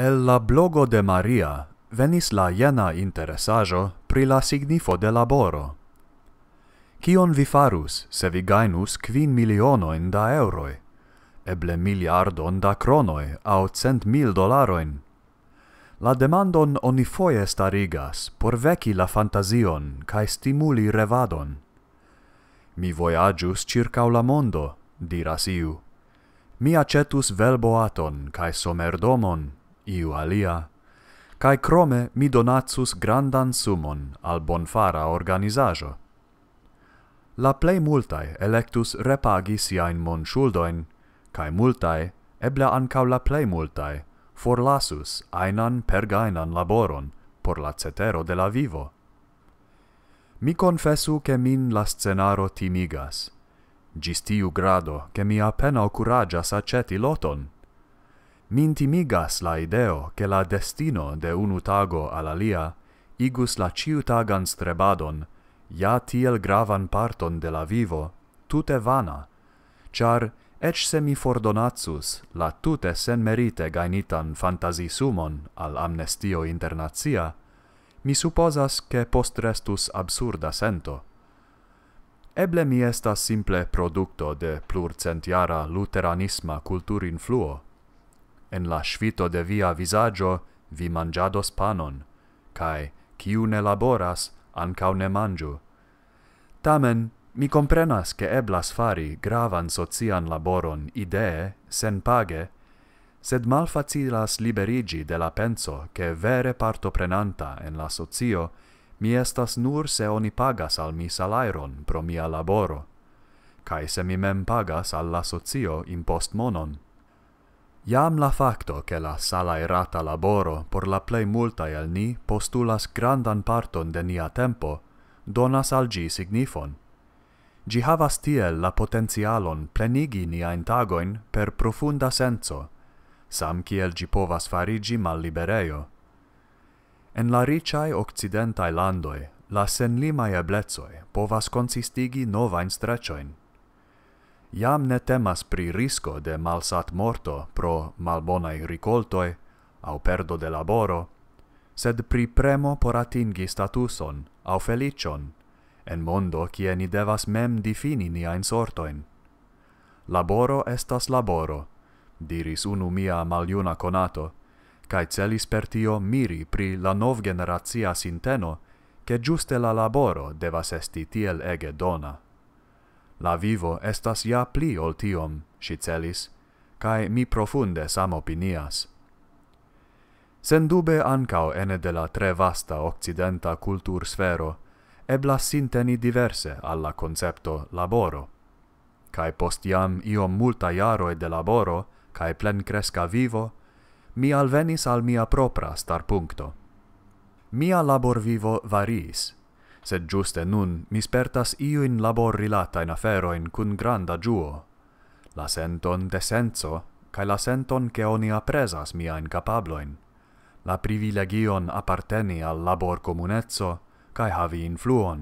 El la blogo de Maria venis la jena interesajo pri la signifo de laboro. Cion vi farus se vi gainus quin milionoin da euroi? Eble miliardon da cronoi au cent mil dolaroin? La demandon oni foie starigas por veci la fantasion cae stimuli revadon. Mi voyagius circau la mondo, diras iu. Mi acetus velboaton cae somerdomon, iu alia, cae crome mi donatsus grandan sumon al bonfara organizajo. La plei multae electus repagi siain mon shuldoin, cae multae, eble ancau la plei multae, forlasus ainan pergainan laboron por la cetero de la vivo. Mi confessu che min la scenaro timigas, gis tiu grado che mi appena curagias aceti loton, Min timigas la ideo che la destino de unu tago al alia igus la ciutagan strebadon, ja tiel gravan parton de la vivo, tute vana, char ec se mi fordonatsus la tute sen merite gainitan fantasisumon sumon al amnestio internazia, mi supposas che post restus absurda sento. Eble mi estas simple producto de plurcentiara luteranisma kulturinfluo, influo, en la svito de via visaggio vi mangiados panon, cae, ciu ne laboras, ancau ne mangiu. Tamen, mi comprenas che eblas fari gravan socian laboron idee, sen page, sed malfacilas liberigi de la penso che vere partoprenanta en la socio mi estas nur se oni pagas al mi salairon pro mia laboro, cae se mi mem pagas al la socio impost monon. Iam la facto che la salairata laboro por la plei multae el ni postulas grandan parton de nia tempo, donas al gi signifon. Gi havas tiel la potentialon plenigi nia intagoin per profunda senso, sam kiel gi povas farigi mal libereio. En la ricai occidentae landoi, la senlimae eblezoi povas consistigi novain strecioin, iam ne temas pri risco de malsat morto pro malbonae ricoltoe, au perdo de laboro, sed pri premo por atingi statuson, au felicion, en mondo cie ni devas mem difini nia sortoin. Laboro estas laboro, diris unu mia maliuna conato, cae celis per tio miri pri la nov generatia sinteno, che giuste la laboro devas esti tiel ege dona la vivo estas ja pli ol tiom, si celis, cae mi profunde sam opinias. Sen dube ancao ene de la tre vasta occidenta cultur sfero, eblas sinteni diverse alla concepto laboro. Cae post iam iom multa iaroe de laboro, cae plen cresca vivo, mi alvenis al mia propra star puncto. Mia labor vivo variis, sed giuste nun mi spertas iu in labor rilata in afero in granda juo la senton de senso kai la senton che oni apresas mia in la privilegion apparteni al labor comunezzo kai havi influon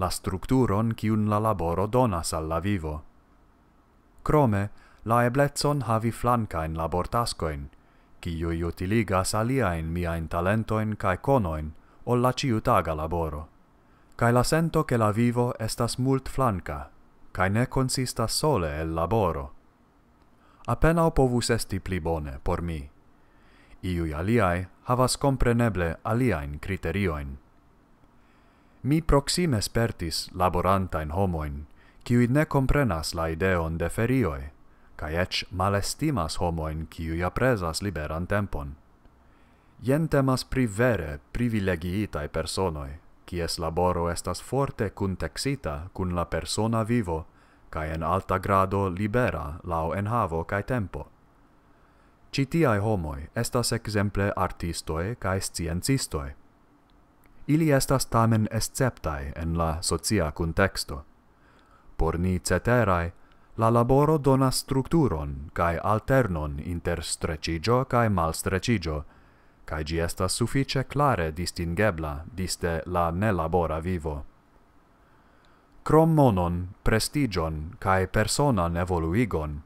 la structuron cium un la laboro donas al la vivo crome la ebletson havi flanca in labor tasco in qui io utiliga in mia in talento in kai conoin o la ciutaga laboro cae la sento che la vivo estas mult flanca, cae ne consistas sole el laboro. Apenau povus esti pli bone por mi. Iui aliae havas compreneble aliaen criterioin. Mi proxime spertis laborantain homoin, kiui ne comprenas la ideon de ferioi, cae ec malestimas homoin kiui apresas liberan tempon. Ien temas pri vere privilegiitai personoi, qui es laboro estas forte contexita cum la persona vivo cae in alta grado libera lao enhavo havo cae tempo. Citiae homoi estas exemple artistoe cae sciencistoe. Ili estas tamen esceptae en la socia contexto. Por ni ceterae, la laboro donas structuron cae alternon inter strecigio cae mal cae gi estas suffice clare distingebla diste la nelabora vivo. Crom monon, prestigion, cae personan evoluigon,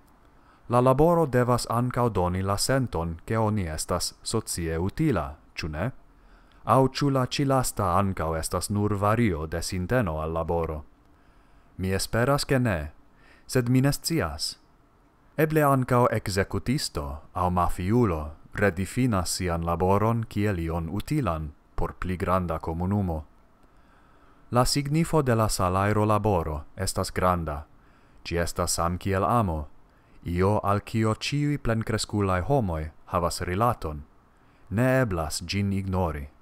la laboro devas ancao doni la senton che oni estas socie utila, ciune? Au ciu cilasta ancao estas nur vario de sinteno al laboro. Mi esperas che ne, sed mines cias. Eble ancao executisto, au mafiulo, redifina sian laboron kiel utilan por pli granda comunumo. La signifo de la salairo laboro estas granda, ci estas sam kiel amo, io al cio ciui plencresculae homoi havas relaton, ne eblas gin ignori.